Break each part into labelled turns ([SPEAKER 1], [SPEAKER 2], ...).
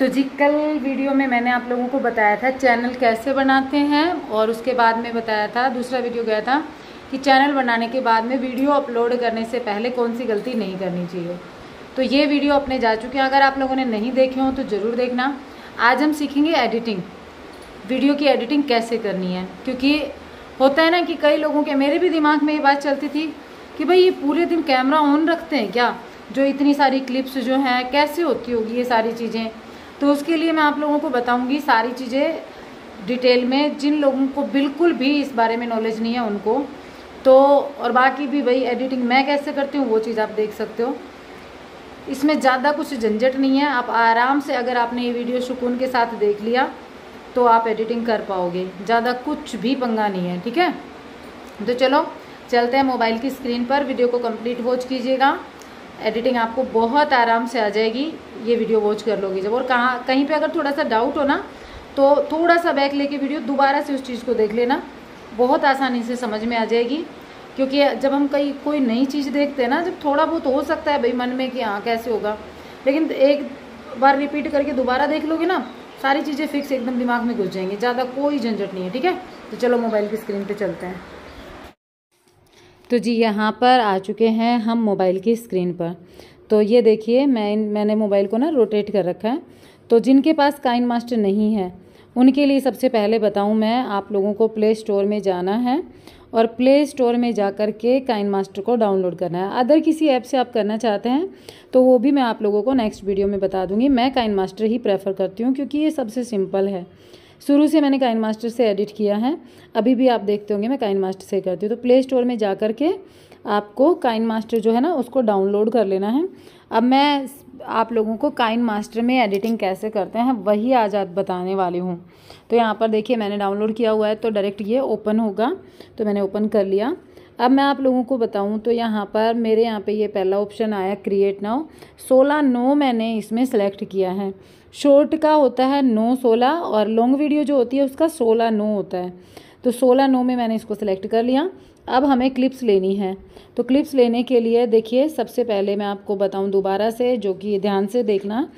[SPEAKER 1] तो जी कल वीडियो में मैंने आप लोगों को बताया था चैनल कैसे बनाते हैं और उसके बाद में बताया था दूसरा वीडियो गया था कि चैनल बनाने के बाद में वीडियो अपलोड करने से पहले कौन सी गलती नहीं करनी चाहिए तो ये वीडियो अपने जा चुके हैं अगर आप लोगों ने नहीं देखे हों तो ज़रूर देखना आज हम सीखेंगे एडिटिंग वीडियो की एडिटिंग कैसे करनी है क्योंकि होता है ना कि कई लोगों के मेरे भी दिमाग में ये बात चलती थी कि भाई ये पूरे दिन कैमरा ऑन रखते हैं क्या जो इतनी सारी क्लिप्स जो हैं कैसे होती होगी ये सारी चीज़ें तो उसके लिए मैं आप लोगों को बताऊँगी सारी चीज़ें डिटेल में जिन लोगों को बिल्कुल भी इस बारे में नॉलेज नहीं है उनको तो और बाकी भी भाई एडिटिंग मैं कैसे करती हूँ वो चीज़ आप देख सकते हो इसमें ज़्यादा कुछ झंझट नहीं है आप आराम से अगर आपने ये वीडियो सुकून के साथ देख लिया तो आप एडिटिंग कर पाओगे ज़्यादा कुछ भी पंगा नहीं है ठीक है तो चलो चलते हैं मोबाइल की स्क्रीन पर वीडियो को कंप्लीट वॉच कीजिएगा एडिटिंग आपको बहुत आराम से आ जाएगी ये वीडियो वॉच कर लोगे जब और कहाँ कहीं पे अगर थोड़ा सा डाउट हो ना तो थोड़ा सा बैक लेके वीडियो दोबारा से उस चीज़ को देख लेना बहुत आसानी से समझ में आ जाएगी क्योंकि जब हम कहीं कोई नई चीज़ देखते हैं ना जब थोड़ा बहुत हो सकता है भाई मन में कि हाँ कैसे होगा लेकिन एक बार रिपीट करके दोबारा देख लोगे ना सारी चीज़ें फिक्स एकदम दिमाग में घुस जाएंगी ज़्यादा कोई झंझट नहीं है ठीक है तो चलो मोबाइल की स्क्रीन पर चलते हैं तो जी यहाँ पर आ चुके हैं हम मोबाइल की स्क्रीन पर तो ये देखिए मैं मैंने मोबाइल को ना रोटेट कर रखा है तो जिनके पास काइन मास्टर नहीं है उनके लिए सबसे पहले बताऊं मैं आप लोगों को प्ले स्टोर में जाना है और प्ले स्टोर में जा कर के काइन मास्टर को डाउनलोड करना है अदर किसी ऐप से आप करना चाहते हैं तो वो भी मैं आप लोगों को नेक्स्ट वीडियो में बता दूंगी मैं काइन मास्टर ही प्रेफर करती हूँ क्योंकि ये सबसे सिंपल है शुरू से मैंने काइन मास्टर से एडिट किया है अभी भी आप देखते होंगे मैं काइन मास्टर से करती हूँ तो प्ले स्टोर में जा कर के आपको काइन मास्टर जो है ना उसको डाउनलोड कर लेना है अब मैं आप लोगों को काइन मास्टर में एडिटिंग कैसे करते हैं वही आज आप बताने वाली हूँ तो यहाँ पर देखिए मैंने डाउनलोड किया हुआ है तो डायरेक्ट ये ओपन होगा तो मैंने ओपन कर लिया अब मैं आप लोगों को बताऊं तो यहाँ पर मेरे यहाँ पे ये पहला ऑप्शन आया क्रिएट नाउ सोलह नो मैंने इसमें सेलेक्ट किया है शॉर्ट का होता है नौ सोलह और लॉन्ग वीडियो जो होती है उसका सोलह नौ होता है तो सोलह नौ में मैंने इसको सेलेक्ट कर लिया अब हमें क्लिप्स लेनी है तो क्लिप्स लेने के लिए देखिए सबसे पहले मैं आपको बताऊँ दोबारा से जो कि ध्यान से देखना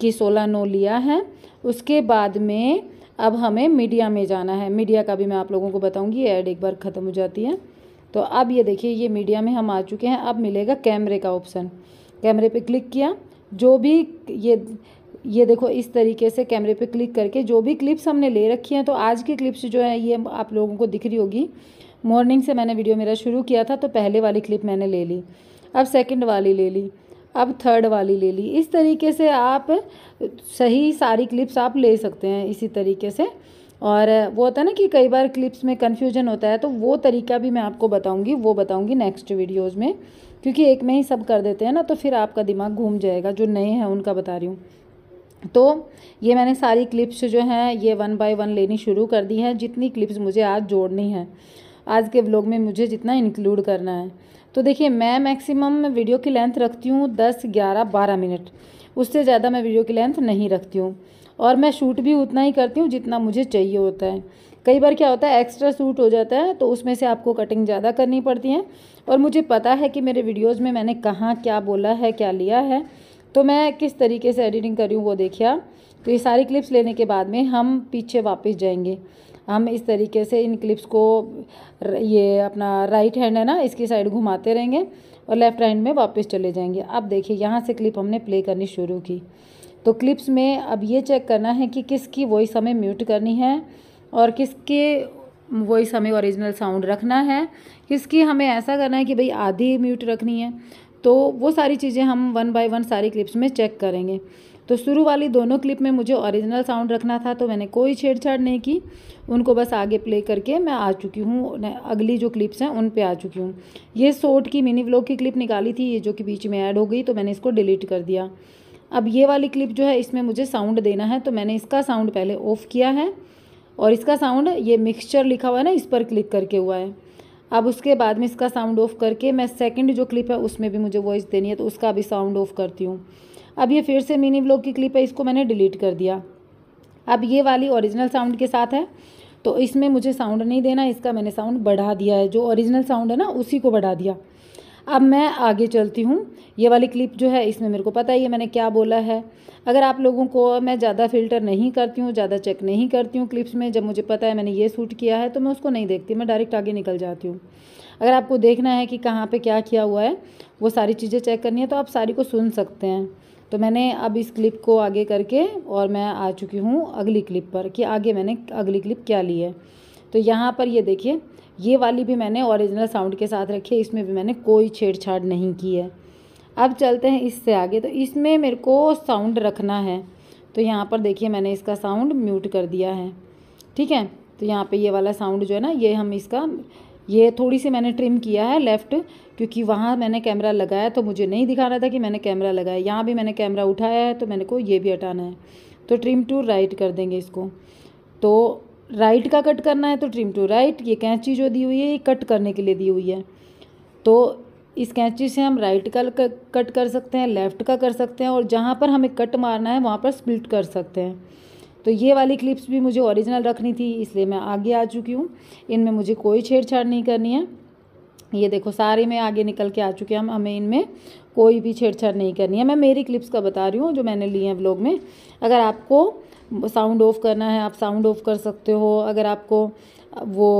[SPEAKER 1] कि सोलह नौ लिया है उसके बाद में अब हमें मीडिया में जाना है मीडिया का भी मैं आप लोगों को बताऊंगी ऐड एक बार ख़त्म हो जाती है तो अब ये देखिए ये मीडिया में हम आ चुके हैं अब मिलेगा कैमरे का ऑप्शन कैमरे पे क्लिक किया जो भी ये ये देखो इस तरीके से कैमरे पे क्लिक करके जो भी क्लिप्स हमने ले रखी हैं तो आज की क्लिप्स जो है ये आप लोगों को दिख रही होगी मॉर्निंग से मैंने वीडियो मेरा शुरू किया था तो पहले वाली क्लिप मैंने ले ली अब सेकंड वाली ले ली अब थर्ड वाली ले ली इस तरीके से आप सही सारी क्लिप्स आप ले सकते हैं इसी तरीके से और वो होता है ना कि कई बार क्लिप्स में कन्फ्यूजन होता है तो वो तरीका भी मैं आपको बताऊँगी वो बताऊँगी नेक्स्ट वीडियोज़ में क्योंकि एक में ही सब कर देते हैं ना तो फिर आपका दिमाग घूम जाएगा जो नए हैं उनका बता रही हूँ तो ये मैंने सारी क्लिप्स जो हैं ये वन बाय वन लेनी शुरू कर दी हैं जितनी क्लिप्स मुझे आज जोड़नी है आज के व्लॉग में मुझे जितना इंक्लूड करना है तो देखिए मैं मैक्सिमम वीडियो की लेंथ रखती हूँ दस ग्यारह बारह मिनट उससे ज़्यादा मैं वीडियो की लेंथ नहीं रखती हूँ और मैं शूट भी उतना ही करती हूँ जितना मुझे चाहिए होता है कई बार क्या होता है एक्स्ट्रा शूट हो जाता है तो उसमें से आपको कटिंग ज़्यादा करनी पड़ती है और मुझे पता है कि मेरे वीडियोज़ में मैंने कहाँ क्या बोला है क्या लिया है तो मैं किस तरीके से एडिटिंग करी हूँ वो देखिए तो ये सारी क्लिप्स लेने के बाद में हम पीछे वापस जाएंगे हम इस तरीके से इन क्लिप्स को ये अपना राइट हैंड है ना इसकी साइड घुमाते रहेंगे और लेफ़्ट हैंड में वापस चले जाएंगे अब देखिए यहाँ से क्लिप हमने प्ले करनी शुरू की तो क्लिप्स में अब ये चेक करना है कि किसकी वॉइस हमें म्यूट करनी है और किसके वॉइस हमें ओरिजिनल साउंड रखना है किसकी हमें ऐसा करना है कि भाई आधी म्यूट रखनी है तो वो सारी चीज़ें हम वन बाय वन सारी क्लिप्स में चेक करेंगे तो शुरू वाली दोनों क्लिप में मुझे ओरिजिनल साउंड रखना था तो मैंने कोई छेड़छाड़ नहीं की उनको बस आगे प्ले करके मैं आ चुकी हूँ अगली जो क्लिप्स हैं उन पे आ चुकी हूँ ये शॉर्ट की मिनी व्लॉग की क्लिप निकाली थी ये जो कि बीच में ऐड हो गई तो मैंने इसको डिलीट कर दिया अब ये वाली क्लिप जो है इसमें मुझे साउंड देना है तो मैंने इसका साउंड पहले ऑफ़ किया है और इसका साउंड ये मिक्सचर लिखा हुआ है ना इस पर क्लिक करके हुआ है अब उसके बाद में इसका साउंड ऑफ करके मैं सेकंड जो क्लिप है उसमें भी मुझे वॉइस देनी है तो उसका अभी साउंड ऑफ करती हूँ अब ये फिर से मिनी ब्लॉग की क्लिप है इसको मैंने डिलीट कर दिया अब ये वाली ओरिजिनल साउंड के साथ है तो इसमें मुझे साउंड नहीं देना इसका मैंने साउंड बढ़ा दिया है जो ओरिजिनल साउंड है ना उसी को बढ़ा दिया अब मैं आगे चलती हूँ ये वाली क्लिप जो है इसमें मेरे को पता ही है मैंने क्या बोला है अगर आप लोगों को मैं ज़्यादा फिल्टर नहीं करती हूँ ज़्यादा चेक नहीं करती हूँ क्लिप्स में जब मुझे पता है मैंने ये सूट किया है तो मैं उसको नहीं देखती मैं डायरेक्ट आगे निकल जाती हूँ अगर आपको देखना है कि कहाँ पर क्या किया हुआ है वो सारी चीज़ें चेक करनी है तो आप सारी को सुन सकते हैं तो मैंने अब इस क्लिप को आगे करके और मैं आ चुकी हूँ अगली क्लिप पर कि आगे मैंने अगली क्लिप क्या ली है तो यहाँ पर ये देखिए ये वाली भी मैंने ओरिजिनल साउंड के साथ रखी है इसमें भी मैंने कोई छेड़छाड़ नहीं की है अब चलते हैं इससे आगे तो इसमें मेरे को साउंड रखना है तो यहाँ पर देखिए मैंने इसका साउंड म्यूट कर दिया है ठीक है तो यहाँ पे ये वाला साउंड जो है ना ये हम इसका ये थोड़ी सी मैंने ट्रिम किया है लेफ़्ट क्योंकि वहाँ मैंने कैमरा लगाया तो मुझे नहीं दिखा रहा था कि मैंने कैमरा लगाया यहाँ भी मैंने कैमरा उठाया है तो मैंने को ये भी हटाना है तो ट्रिम टू राइट कर देंगे इसको तो राइट का कट करना है तो ट्रिम टू राइट ये कैंची जो दी हुई है ये कट करने के लिए दी हुई है तो इस कैंची से हम राइट का कट कर सकते हैं लेफ़्ट का कर सकते हैं और जहाँ पर हमें कट मारना है वहाँ पर स्प्लिट कर सकते हैं तो ये वाली क्लिप्स भी मुझे ओरिजिनल रखनी थी इसलिए मैं आगे आ चुकी हूँ इनमें मुझे कोई छेड़छाड़ नहीं करनी है ये देखो सारे में आगे निकल के आ चुके हैं हम हमें इनमें कोई भी छेड़छाड़ नहीं करनी है मैं मेरी क्लिप्स का बता रही हूँ जो मैंने ली हैं ब्लॉग में अगर आपको साउंड ऑफ़ करना है आप साउंड ऑफ़ कर सकते हो अगर आपको वो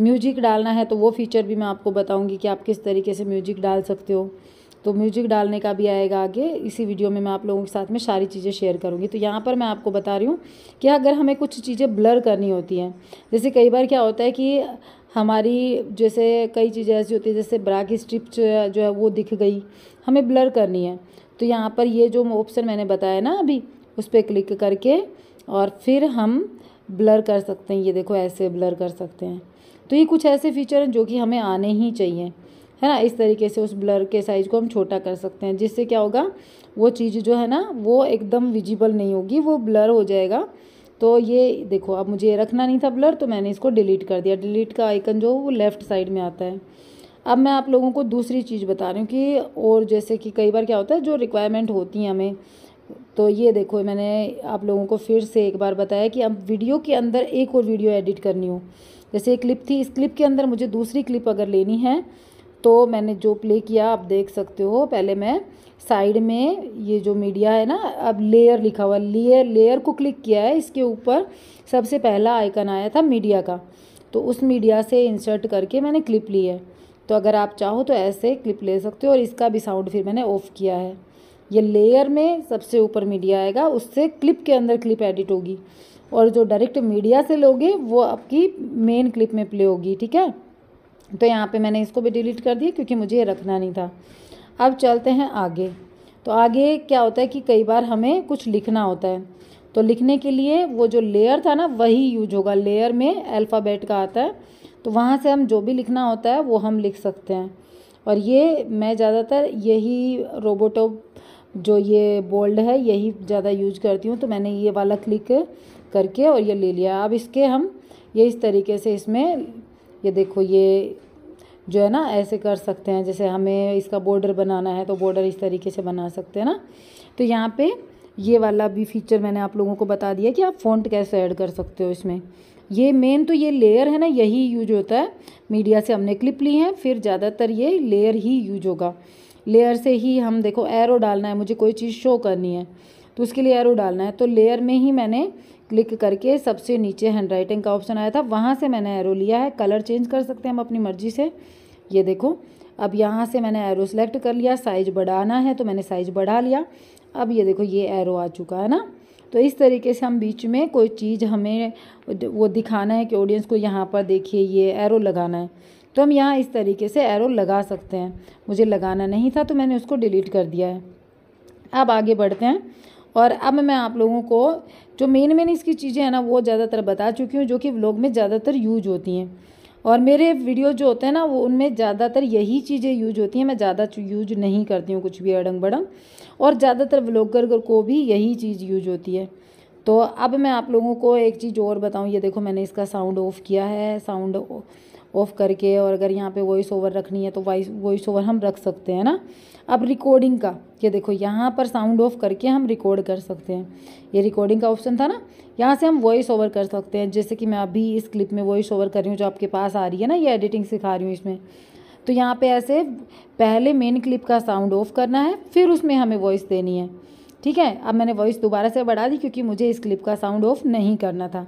[SPEAKER 1] म्यूजिक डालना है तो वो फीचर भी मैं आपको बताऊंगी कि आप किस तरीके से म्यूजिक डाल सकते हो तो म्यूजिक डालने का भी आएगा आगे इसी वीडियो में मैं आप लोगों के साथ में सारी चीज़ें शेयर करूँगी तो यहाँ पर मैं आपको बता रही हूँ कि अगर हमें कुछ चीज़ें ब्लर करनी होती हैं जैसे कई बार क्या होता है कि हमारी जैसे कई चीज़ें ऐसी होती हैं जैसे ब्रा की स्ट्रिप जो है वो दिख गई हमें ब्लर करनी है तो यहाँ पर ये जो ऑप्शन मैंने बताया ना अभी उस पर क्लिक करके और फिर हम ब्लर कर सकते हैं ये देखो ऐसे ब्लर कर सकते हैं तो ये कुछ ऐसे फीचर हैं जो कि हमें आने ही चाहिए है ना इस तरीके से उस ब्लर के साइज़ को हम छोटा कर सकते हैं जिससे क्या होगा वो चीज़ जो है ना वो एकदम विजिबल नहीं होगी वो ब्लर हो जाएगा तो ये देखो अब मुझे ये रखना नहीं था ब्लर तो मैंने इसको डिलीट कर दिया डिलीट का आइकन जो वो लेफ़्ट साइड में आता है अब मैं आप लोगों को दूसरी चीज़ बता रही हूँ कि और जैसे कि कई बार क्या होता है जो रिक्वायरमेंट होती हैं हमें तो ये देखो मैंने आप लोगों को फिर से एक बार बताया कि अब वीडियो के अंदर एक और वीडियो एडिट करनी हो जैसे एक क्लिप थी इस क्लिप के अंदर मुझे दूसरी क्लिप अगर लेनी है तो मैंने जो प्ले किया आप देख सकते हो पहले मैं साइड में ये जो मीडिया है ना अब लेयर लिखा हुआ लेयर लेयर को क्लिक किया है इसके ऊपर सबसे पहला आइकन आया था मीडिया का तो उस मीडिया से इंसर्ट करके मैंने क्लिप ली है तो अगर आप चाहो तो ऐसे क्लिप ले सकते हो और इसका भी साउंड फिर मैंने ऑफ़ किया है ये लेयर में सबसे ऊपर मीडिया आएगा उससे क्लिप के अंदर क्लिप एडिट होगी और जो डायरेक्ट मीडिया से लोगे वो आपकी मेन क्लिप में प्ले होगी ठीक है तो यहाँ पे मैंने इसको भी डिलीट कर दिया क्योंकि मुझे ये रखना नहीं था अब चलते हैं आगे तो आगे क्या होता है कि कई बार हमें कुछ लिखना होता है तो लिखने के लिए वो जो लेयर था ना वही यूज होगा लेयर में अल्फ़ाबेट का आता है तो वहाँ से हम जो भी लिखना होता है वो हम लिख सकते हैं और ये मैं ज़्यादातर यही रोबोटो जो ये बोल्ड है यही ज़्यादा यूज करती हूँ तो मैंने ये वाला क्लिक करके और ये ले लिया अब इसके हम ये इस तरीके से इसमें ये देखो ये जो है ना ऐसे कर सकते हैं जैसे हमें इसका बॉर्डर बनाना है तो बॉर्डर इस तरीके से बना सकते हैं ना तो यहाँ पे ये वाला भी फीचर मैंने आप लोगों को बता दिया कि आप फ़ॉन्ट कैसे ऐड कर सकते हो इसमें ये मेन तो ये लेयर है ना यही यूज होता है मीडिया से हमने क्लिप ली है फिर ज़्यादातर ये लेयर ही यूज होगा लेयर से ही हम देखो एरो डालना है मुझे कोई चीज़ शो करनी है तो उसके लिए एरो डालना है तो लेयर में ही मैंने क्लिक करके सबसे नीचे हैंड राइटिंग का ऑप्शन आया था वहाँ से मैंने एरो लिया है कलर चेंज कर सकते हैं हम अपनी मर्ज़ी से ये देखो अब यहाँ से मैंने एरो सेलेक्ट कर लिया साइज बढ़ाना है तो मैंने साइज बढ़ा लिया अब ये देखो ये एरो आ चुका है ना तो इस तरीके से हम बीच में कोई चीज़ हमें वो दिखाना है कि ऑडियंस को यहाँ पर देखिए ये एरो लगाना है तो हम यहाँ इस तरीके से एरो लगा सकते हैं मुझे लगाना नहीं था तो मैंने उसको डिलीट कर दिया है अब आगे बढ़ते हैं और अब मैं आप लोगों को जो मेन मेन इसकी चीज़ें हैं ना वो ज़्यादातर बता चुकी हूँ जो कि व्लॉग में ज़्यादातर यूज होती हैं और मेरे वीडियो जो होते हैं ना वो उनमें ज़्यादातर यही चीज़ें यूज होती हैं मैं ज़्यादा यूज नहीं करती हूँ कुछ भी अड़ंग बड़ंग और ज़्यादातर व्लॉगर को भी यही चीज़ यूज होती है तो अब मैं आप लोगों को एक चीज़ और बताऊँ ये देखो मैंने इसका साउंड ऑफ़ किया है साउंड ऑफ़ करके और अगर यहाँ पे वॉइस ओवर रखनी है तो वॉइस वॉइस ओवर हम रख सकते हैं ना अब रिकॉर्डिंग का ये देखो यहाँ पर साउंड ऑफ करके हम रिकॉर्ड कर सकते हैं ये रिकॉर्डिंग का ऑप्शन था ना यहाँ से हम वॉइस ओवर कर सकते हैं जैसे कि मैं अभी इस क्लिप में वॉइस ओवर कर रही हूँ जो आपके पास आ रही है ना ये एडिटिंग सिखा रही हूँ इसमें तो यहाँ पे ऐसे पहले मेन क्लिप का साउंड ऑफ करना है फिर उसमें हमें वॉइस देनी है ठीक है अब मैंने वॉइस दोबारा से बढ़ा दी क्योंकि मुझे इस क्लिप का साउंड ऑफ नहीं करना था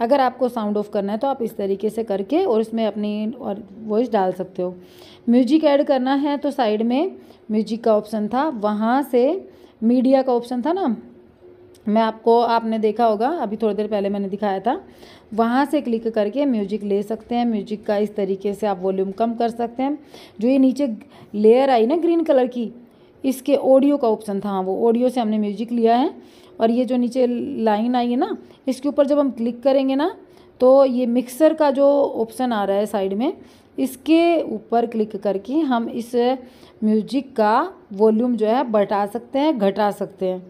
[SPEAKER 1] अगर आपको साउंड ऑफ करना है तो आप इस तरीके से करके और इसमें अपनी और वॉइस डाल सकते हो म्यूजिक ऐड करना है तो साइड में म्यूजिक का ऑप्शन था वहाँ से मीडिया का ऑप्शन था ना मैं आपको आपने देखा होगा अभी थोड़ी देर पहले मैंने दिखाया था वहाँ से क्लिक करके म्यूजिक ले सकते हैं म्यूजिक का इस तरीके से आप वॉल्यूम कम कर सकते हैं जो ये नीचे लेयर आई ना ग्रीन कलर की इसके ऑडियो का ऑप्शन था हाँ वो ऑडियो से हमने म्यूजिक लिया है और ये जो नीचे लाइन आई है ना इसके ऊपर जब हम क्लिक करेंगे ना तो ये मिक्सर का जो ऑप्शन आ रहा है साइड में इसके ऊपर क्लिक करके हम इस म्यूजिक का वॉल्यूम जो है बढ़ा सकते हैं घटा सकते हैं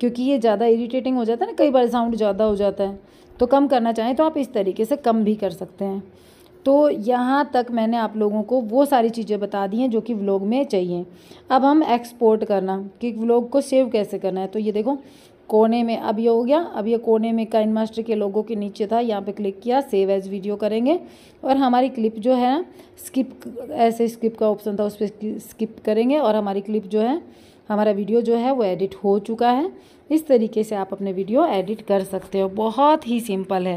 [SPEAKER 1] क्योंकि ये ज़्यादा इरिटेटिंग हो जाता है ना कई बार साउंड ज़्यादा हो जाता है तो कम करना चाहें तो आप इस तरीके से कम भी कर सकते हैं तो यहाँ तक मैंने आप लोगों को वो सारी चीज़ें बता दी हैं जो कि व्लॉग में चाहिए अब हम एक्सपोर्ट करना कि व्लॉग को सेव कैसे करना है तो ये देखो कोने में अब ये हो गया अब ये कोने में काइन मास्टर के लोगों के नीचे था यहाँ पे क्लिक किया सेव एज वीडियो करेंगे और हमारी क्लिप जो है स्किप ऐसे स्किप का ऑप्शन था उस पर स्किप करेंगे और हमारी क्लिप जो है हमारा वीडियो जो है वो एडिट हो चुका है इस तरीके से आप अपने वीडियो एडिट कर सकते हो बहुत ही सिंपल है